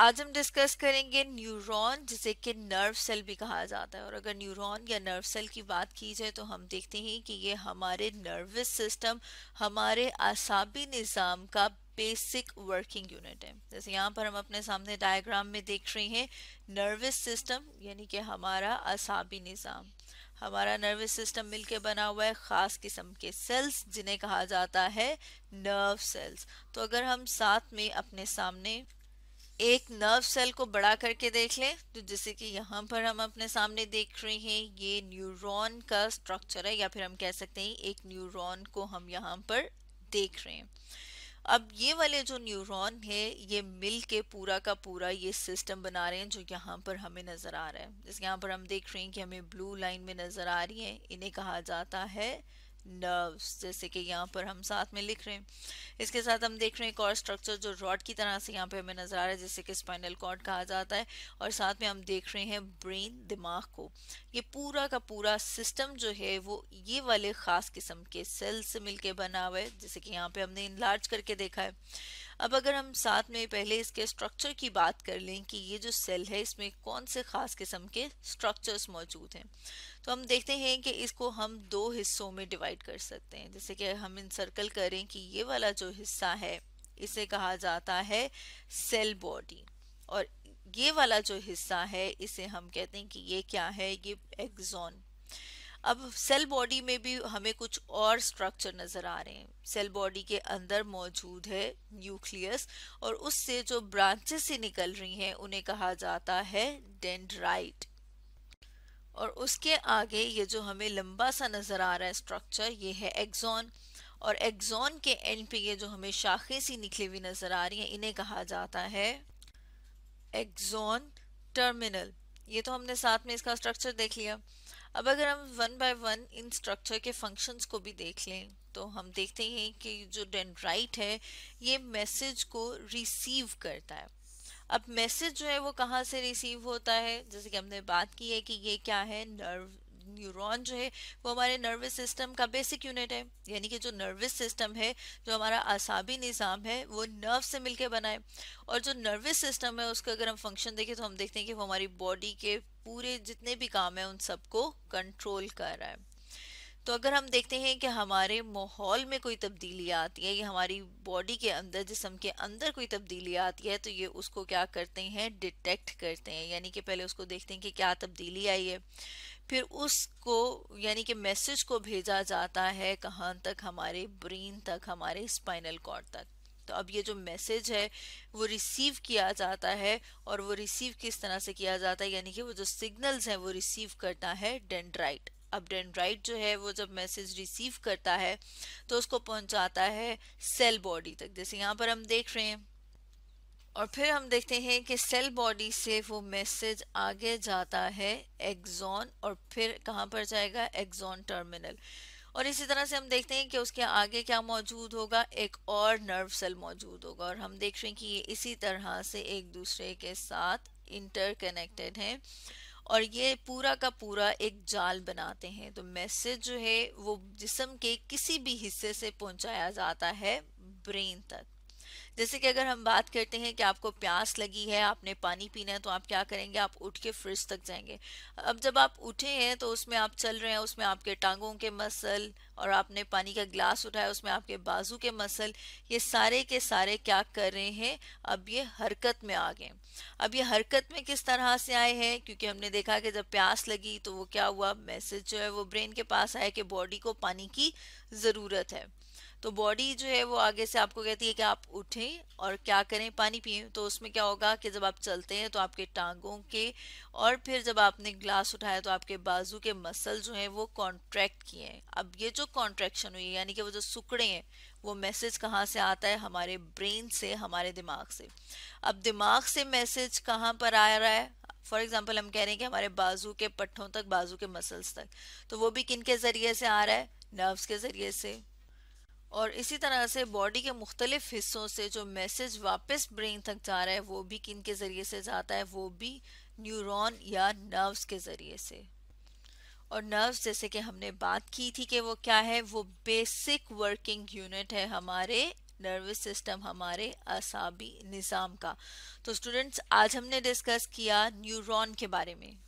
आज हम डिस्कस करेंगे न्यूरॉन जिसे कि नर्व सेल भी कहा जाता है और अगर न्यूरॉन या नर्व सेल की बात की जाए तो हम देखते हैं कि ये हमारे नर्वस सिस्टम हमारे आसाबी निज़ाम का बेसिक वर्किंग यूनिट है जैसे यहाँ पर हम अपने सामने डायग्राम में देख रहे हैं नर्वस सिस्टम यानी कि हमारा आसाबी निज़ाम हमारा नर्वस सिस्टम मिलके बना हुआ है ख़ास किस्म के सेल्स जिन्हें कहा जाता है नर्व सेल्स तो अगर हम साथ में अपने सामने एक नर्व सेल को बड़ा करके देख लें तो जैसे कि यहाँ पर हम अपने सामने देख रहे हैं ये न्यूरॉन का स्ट्रक्चर है या फिर हम कह सकते हैं एक न्यूरॉन को हम यहाँ पर देख रहे हैं अब ये वाले जो न्यूरॉन है ये मिल के पूरा का पूरा ये सिस्टम बना रहे हैं जो यहाँ पर हमें नज़र आ रहा है जैसे यहाँ पर हम देख रहे हैं कि हमें ब्लू लाइन में नज़र आ रही है इन्हें कहा जाता है नर्व्स जैसे कि यहाँ पर हम साथ में लिख रहे हैं इसके साथ हम देख रहे हैं एक और स्ट्रक्चर जो रॉड की तरह से यहाँ पे हमें नज़र आ रहा है जैसे कि स्पाइनल कॉर्ड कहा जाता है और साथ में हम देख रहे हैं ब्रेन दिमाग को ये पूरा का पूरा सिस्टम जो है वो ये वाले ख़ास किस्म के सेल्स से मिलके बना हुआ है जैसे कि यहाँ पे हमने इनलार्ज करके देखा है अब अगर हम साथ में पहले इसके स्ट्रक्चर की बात कर लें कि ये जो सेल है इसमें कौन से ख़ास किस्म के स्ट्रक्चर्स मौजूद हैं तो हम देखते हैं कि इसको हम दो हिस्सों में डिवाइड कर सकते हैं जैसे कि हम इन सर्कल करें कि ये वाला जो हिस्सा है इसे कहा जाता है सेल बॉडी और ये वाला जो हिस्सा है इसे हम कहते हैं कि ये क्या है ये एग्जॉन अब सेल बॉडी में भी हमें कुछ और स्ट्रक्चर नज़र आ रहे हैं सेल बॉडी के अंदर मौजूद है न्यूक्लियस और उससे जो ब्रांचेस से निकल रही हैं उन्हें कहा जाता है डेंड्राइट और उसके आगे ये जो हमें लंबा सा नज़र आ रहा है स्ट्रक्चर ये है एक्सॉन और एक्सॉन के एंड पे ये जो हमें शाखें सी निकली हुई नज़र आ रही हैं इन्हें कहा जाता है एक्सॉन टर्मिनल ये तो हमने साथ में इसका स्ट्रक्चर देख लिया अब अगर हम वन बाय वन इन स्ट्रक्चर के फंक्शंस को भी देख लें तो हम देखते हैं कि जो डेंड्राइट है ये मैसेज को रिसीव करता है अब मैसेज जो है वो कहाँ से रिसीव होता है जैसे कि हमने बात की है कि ये क्या है नर्व न्यूरॉन जो है वो हमारे नर्वस सिस्टम का बेसिक यूनिट है यानी कि जो नर्वस सिस्टम है जो हमारा आसाबी निज़ाम है वो नर्व से मिलके बना है और जो नर्वस सिस्टम है उसका अगर हम फंक्शन देखें तो हम देखते हैं कि वो हमारी बॉडी के पूरे जितने भी काम हैं उन सबको कंट्रोल कर रहा है तो अगर हम देखते हैं कि हमारे माहौल में कोई तब्दीली आती है या हमारी बॉडी के अंदर जिसम के अंदर कोई तब्दीली आती है तो ये उसको क्या करते हैं डिटेक्ट करते हैं यानी कि पहले उसको देखते हैं कि क्या तब्दीली आई है फिर उसको यानी कि मैसेज को भेजा जाता है कहाँ तक हमारे ब्रेन तक हमारे स्पाइनल कॉर्ड तक तो अब ये जो मैसेज है वो रिसीव किया जाता है और वो रिसीव किस तरह से किया जाता है यानी कि वो जो सिग्नल्स हैं वो रिसीव करता है डेंड्राइट अब डेंड्राइट जो है वो जब मैसेज रिसीव करता है तो उसको पहुंचाता है सेल बॉडी तक जैसे यहाँ पर हम देख रहे हैं और फिर हम देखते हैं कि सेल बॉडी से वो मैसेज आगे जाता है एग्जॉन और फिर कहाँ पर जाएगा एग्जॉन टर्मिनल और इसी तरह से हम देखते हैं कि उसके आगे क्या मौजूद होगा एक और नर्व सेल मौजूद होगा और हम देख रहे हैं कि ये इसी तरह से एक दूसरे के साथ इंटरकनेक्टेड हैं और ये पूरा का पूरा एक जाल बनाते हैं तो मैसेज जो है वो जिसम के किसी भी हिस्से से पहुंचाया जाता है ब्रेन तक जैसे कि अगर हम बात करते हैं कि आपको प्यास लगी है आपने पानी पीना है तो आप क्या करेंगे आप उठ के फ्रिज तक जाएंगे अब जब आप उठे हैं तो उसमें आप चल रहे हैं उसमें आपके टांगों के मसल और आपने पानी का ग्लास उठाया उसमें आपके बाजू के मसल ये सारे के सारे क्या कर रहे हैं अब ये हरकत में आ गए अब ये हरकत में किस तरह से आए हैं क्योंकि हमने देखा कि जब प्यास लगी तो वो क्या हुआ मैसेज जो है वो ब्रेन के पास आया कि बॉडी को पानी की ज़रूरत है तो बॉडी जो है वो आगे से आपको कहती है कि आप उठें और क्या करें पानी पिए तो उसमें क्या होगा कि जब आप चलते हैं तो आपके टांगों के और फिर जब आपने ग्लास उठाया तो आपके बाजू के मसल जो हैं वो कॉन्ट्रैक्ट किए हैं अब ये जो कॉन्ट्रैक्शन हुई है यानी कि वो जो सुकड़े हैं वो मैसेज कहाँ से आता है हमारे ब्रेन से हमारे दिमाग से अब दिमाग से मैसेज कहाँ पर आ रहा है फॉर एग्जाम्पल हम कह रहे हैं कि हमारे बाजू के पट्ठों तक बाजू के मसल्स तक तो वो भी किन के ज़रिए से आ रहा है नर्व्स के ज़रिए से और इसी तरह से बॉडी के मुख्तलिफ हिस्सों से जो मैसेज वापस ब्रेन तक जा रहा है वो भी किन के ज़रिए से जाता है वो भी न्यूरॉन या नर्व्स के ज़रिए से और नर्व्स जैसे कि हमने बात की थी कि वो क्या है वो बेसिक वर्किंग यूनिट है हमारे नर्वस सिस्टम हमारे असाबी निज़ाम का तो स्टूडेंट्स आज हमने डिस्कस किया न्यूरॉन के बारे में